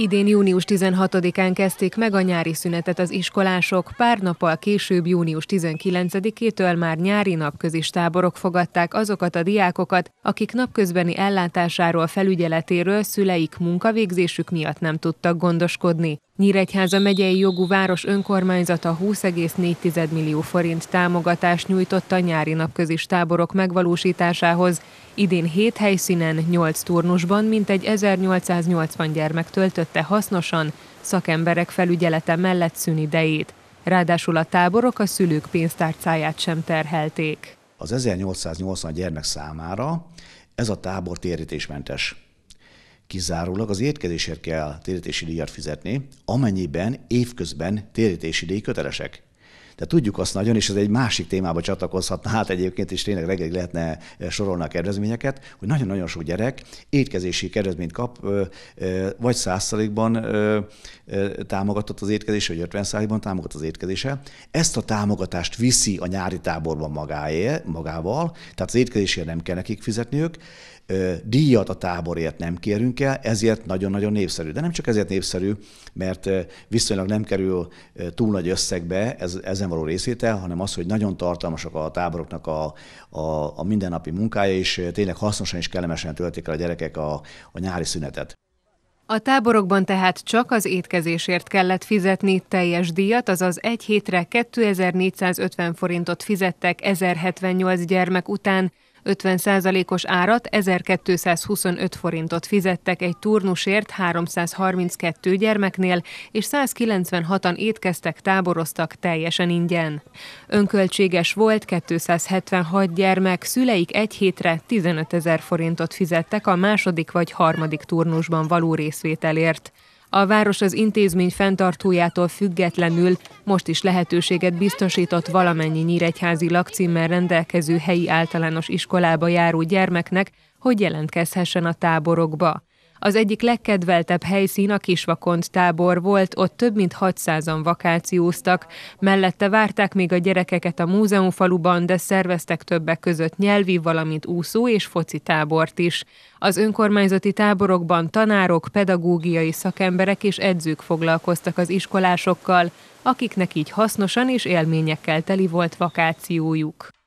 Idén június 16-án kezdték meg a nyári szünetet az iskolások, pár nappal később június 19-től már nyári napközis táborok fogadták azokat a diákokat, akik napközbeni ellátásáról, felügyeletéről szüleik munkavégzésük miatt nem tudtak gondoskodni. Nyíregyháza megyei jogú város önkormányzata 20,4 millió forint támogatást nyújtott a nyári napközis táborok megvalósításához. Idén 7 helyszínen, 8 turnusban mintegy 1880 gyermek töltötte hasznosan, szakemberek felügyelete mellett szünidejét. Ráadásul a táborok a szülők pénztárcáját sem terhelték. Az 1880 gyermek számára ez a tábor térítésmentes kizárólag az érkezésért kell térítési díjat fizetni, amennyiben évközben térítési díj kötelesek de tudjuk azt nagyon, és ez egy másik témába csatlakozhatna, hát egyébként is tényleg reggelig lehetne eh, sorolni a kedvezményeket, hogy nagyon-nagyon sok gyerek étkezési kedvezményt kap, vagy 100%-ban támogatott az étkezése, vagy 50%-ban támogatott az étkezése. Ezt a támogatást viszi a nyári táborban magáé, magával, tehát az étkezésért nem kell nekik fizetniük, díjat a táborért nem kérünk el, ezért nagyon-nagyon népszerű. De nem csak ezért népszerű, mert viszonylag nem kerül túl nagy összegbe ez, ezen nem való részétel, hanem az, hogy nagyon tartalmasak a táboroknak a, a, a mindennapi munkája, és eh, tényleg hasznosan és kellemesen töltik el a gyerekek a, a nyári szünetet. A táborokban tehát csak az étkezésért kellett fizetni teljes díjat, azaz egy hétre 2450 forintot fizettek 1078 gyermek után, 50%-os árat 1225 forintot fizettek egy turnusért 332 gyermeknél, és 196-an étkeztek, táboroztak teljesen ingyen. Önköltséges volt 276 gyermek, szüleik egy hétre 15 ezer forintot fizettek a második vagy harmadik turnusban való részvételért. A város az intézmény fenntartójától függetlenül most is lehetőséget biztosított valamennyi nyíregyházi lakcímmel rendelkező helyi általános iskolába járó gyermeknek, hogy jelentkezhessen a táborokba. Az egyik legkedveltebb helyszín a Kisvakont tábor volt, ott több mint 600-an vakációztak. Mellette várták még a gyerekeket a múzeumfaluban, de szerveztek többek között nyelvi, valamint úszó és foci tábort is. Az önkormányzati táborokban tanárok, pedagógiai szakemberek és edzők foglalkoztak az iskolásokkal, akiknek így hasznosan és élményekkel teli volt vakációjuk.